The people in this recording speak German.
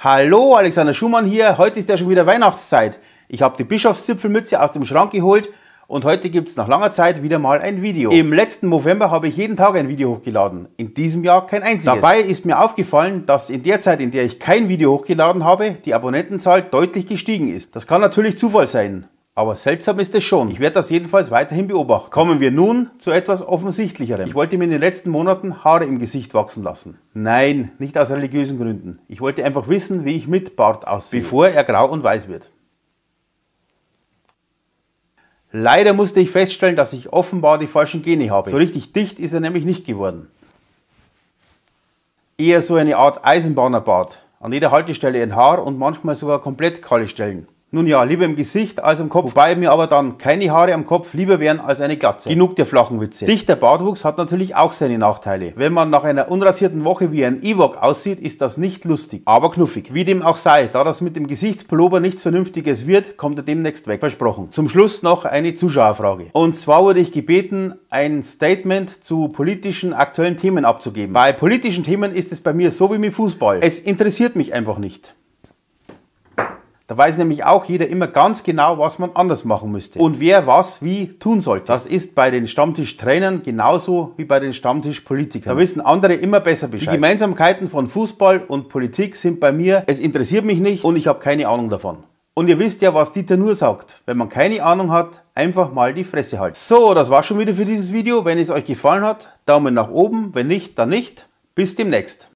Hallo, Alexander Schumann hier. Heute ist ja schon wieder Weihnachtszeit. Ich habe die Bischofszipfelmütze aus dem Schrank geholt und heute gibt es nach langer Zeit wieder mal ein Video. Im letzten November habe ich jeden Tag ein Video hochgeladen. In diesem Jahr kein einziges. Dabei ist mir aufgefallen, dass in der Zeit, in der ich kein Video hochgeladen habe, die Abonnentenzahl deutlich gestiegen ist. Das kann natürlich Zufall sein. Aber seltsam ist es schon. Ich werde das jedenfalls weiterhin beobachten. Kommen wir nun zu etwas Offensichtlicherem. Ich wollte mir in den letzten Monaten Haare im Gesicht wachsen lassen. Nein, nicht aus religiösen Gründen. Ich wollte einfach wissen, wie ich mit Bart aussehe, bevor er grau und weiß wird. Leider musste ich feststellen, dass ich offenbar die falschen Gene habe. So richtig dicht ist er nämlich nicht geworden. Eher so eine Art Eisenbahnerbart. An jeder Haltestelle ein Haar und manchmal sogar komplett kahle Stellen. Nun ja, lieber im Gesicht als im Kopf, wobei mir aber dann keine Haare am Kopf lieber wären als eine Glatze. Genug der flachen Witze. Dichter Bartwuchs hat natürlich auch seine Nachteile. Wenn man nach einer unrasierten Woche wie ein Ewok aussieht, ist das nicht lustig, aber knuffig. Wie dem auch sei, da das mit dem Gesichtspullover nichts Vernünftiges wird, kommt er demnächst weg, versprochen. Zum Schluss noch eine Zuschauerfrage. Und zwar wurde ich gebeten, ein Statement zu politischen aktuellen Themen abzugeben. Bei politischen Themen ist es bei mir so wie mit Fußball. Es interessiert mich einfach nicht. Da weiß nämlich auch jeder immer ganz genau, was man anders machen müsste und wer was wie tun sollte. Das ist bei den Stammtischtrainern genauso wie bei den Stammtischpolitikern. Da wissen andere immer besser Bescheid. Die Gemeinsamkeiten von Fußball und Politik sind bei mir, es interessiert mich nicht und ich habe keine Ahnung davon. Und ihr wisst ja, was Dieter nur sagt. Wenn man keine Ahnung hat, einfach mal die Fresse halten. So, das war's schon wieder für dieses Video. Wenn es euch gefallen hat, Daumen nach oben. Wenn nicht, dann nicht. Bis demnächst.